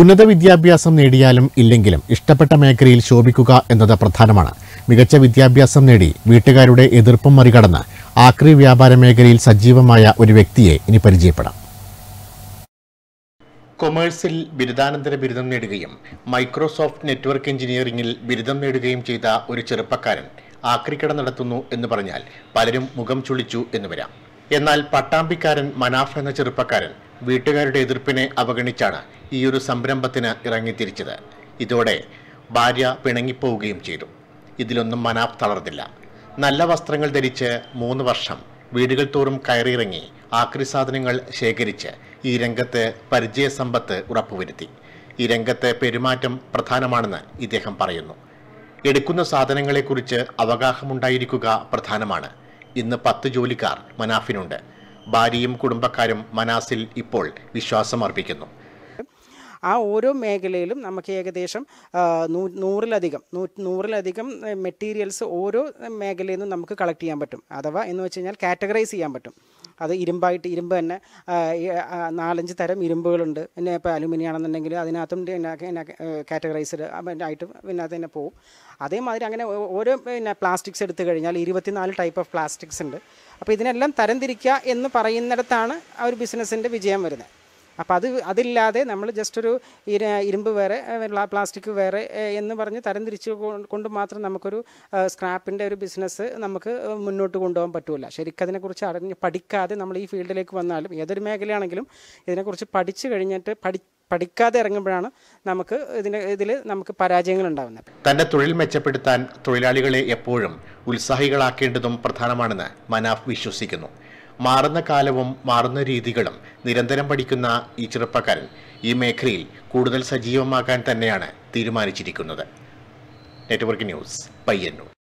ഉന്നത വിദ്യാഭ്യാസം നേടിയാലും ഇല്ലെങ്കിലും ഇഷ്ടപ്പെട്ട മേഖലയിൽ ശോഭിക്കുക എന്നത് പ്രധാനമാണ് മികച്ച വിദ്യാഭ്യാസം നേടി വീട്ടുകാരുടെ എതിർപ്പും മറികടന്ന് ആക്രി വ്യാപാര മേഖലയിൽ സജീവമായ ഒരു വ്യക്തിയെ ഇനി പരിചയപ്പെടാം കൊമേഴ്സിൽ ബിരുദാനന്തര ബിരുദം നേടുകയും മൈക്രോസോഫ്റ്റ് നെറ്റ്വർക്ക് എഞ്ചിനീയറിംഗിൽ ബിരുദം നേടുകയും ചെയ്ത ഒരു ചെറുപ്പക്കാരൻ ആക്രിക്കട നടത്തുന്നു എന്ന് പറഞ്ഞാൽ പലരും മുഖം ചുളിച്ചു എന്ന് വരാം എന്നാൽ പട്ടാമ്പിക്കാരൻ മനാഫ് എന്ന ചെറുപ്പക്കാരൻ വീട്ടുകാരുടെ എതിർപ്പിനെ അവഗണിച്ചാണ് ഈയൊരു സംരംഭത്തിന് ഇറങ്ങിത്തിരിച്ചത് ഇതോടെ ഭാര്യ പിണങ്ങിപ്പോവുകയും ചെയ്തു ഇതിലൊന്നും മനാഫ് തളർന്നില്ല നല്ല വസ്ത്രങ്ങൾ ധരിച്ച് മൂന്ന് വർഷം വീടുകൾ തോറും കയറിയിറങ്ങി ആക്രി സാധനങ്ങൾ ശേഖരിച്ച് ഈ രംഗത്ത് പരിചയസമ്പത്ത് ഉറപ്പുവരുത്തി ഈ രംഗത്തെ പെരുമാറ്റം പ്രധാനമാണെന്ന് ഇദ്ദേഹം പറയുന്നു എടുക്കുന്ന സാധനങ്ങളെക്കുറിച്ച് അവഗാഹമുണ്ടായിരിക്കുക പ്രധാനമാണ് ഇന്ന് പത്ത് ജോലിക്കാർ മനാഫിനുണ്ട് ഭാര്യയും കുടുംബക്കാരും മനാസിൽ ഇപ്പോൾ വിശ്വാസമർപ്പിക്കുന്നു ആ ഓരോ മേഖലയിലും നമുക്ക് ഏകദേശം നൂ നൂറിലധികം നൂ നൂറിലധികം മെറ്റീരിയൽസ് ഓരോ മേഖലയിൽ നിന്നും നമുക്ക് കളക്ട് ചെയ്യാൻ പറ്റും അഥവാ എന്ന് വെച്ച് കഴിഞ്ഞാൽ കാറ്റഗറൈസ് ചെയ്യാൻ പറ്റും അത് ഇരുമ്പായിട്ട് ഇരുമ്പ് തന്നെ നാലഞ്ച് തരം ഇരുമ്പുകളുണ്ട് പിന്നെ ഇപ്പോൾ അലുമിനിയം ആണെന്നുണ്ടെങ്കിൽ അതിനകത്തും പിന്നെ കാറ്റഗറൈസ്ഡ് ആയിട്ട് പിന്നെ അത് തന്നെ പോവും അതേമാതിരി അങ്ങനെ ഓരോ പിന്നെ പ്ലാസ്റ്റിക്സ് എടുത്തു കഴിഞ്ഞാൽ ഇരുപത്തിനാല് ടൈപ്പ് ഓഫ് പ്ലാസ്റ്റിക്സ് ഉണ്ട് അപ്പോൾ ഇതിനെല്ലാം തരംതിരിക്കുക എന്ന് പറയുന്നിടത്താണ് ആ ഒരു ബിസിനസ്സിൻ്റെ വിജയം വരുന്നത് അപ്പോൾ അത് അതില്ലാതെ നമ്മൾ ജസ്റ്റ് ഒരു ഇരുമ്പ് വേറെ പ്ലാസ്റ്റിക് വേറെ എന്ന് പറഞ്ഞ് തരംതിരിച്ച് കൊണ്ട് മാത്രം നമുക്കൊരു സ്ക്രാപ്പിൻ്റെ ഒരു ബിസിനസ് നമുക്ക് മുന്നോട്ട് കൊണ്ടുപോകാൻ പറ്റില്ല ശരിക്കും അതിനെക്കുറിച്ച് അറിഞ്ഞ് പഠിക്കാതെ നമ്മൾ ഈ ഫീൽഡിലേക്ക് വന്നാലും ഏതൊരു മേഖലയാണെങ്കിലും ഇതിനെക്കുറിച്ച് പഠിച്ചു കഴിഞ്ഞിട്ട് പഠി പഠിക്കാതെ ഇറങ്ങുമ്പോഴാണ് നമുക്ക് ഇതിന് ഇതിൽ നമുക്ക് പരാജയങ്ങൾ ഉണ്ടാകുന്നത് തന്റെ തൊഴിൽ മെച്ചപ്പെടുത്താൻ തൊഴിലാളികളെ എപ്പോഴും ഉത്സാഹികളാക്കേണ്ടതും പ്രധാനമാണെന്ന് മനാഫ് വിശ്വസിക്കുന്നു മാറുന്ന കാലവും മാറുന്ന രീതികളും നിരന്തരം പഠിക്കുന്ന ഈ ചെറുപ്പക്കാരൻ ഈ മേഖലയിൽ കൂടുതൽ സജീവമാക്കാൻ തന്നെയാണ് തീരുമാനിച്ചിരിക്കുന്നത് നെറ്റ്വർക്ക് ന്യൂസ് പയ്യന്നൂർ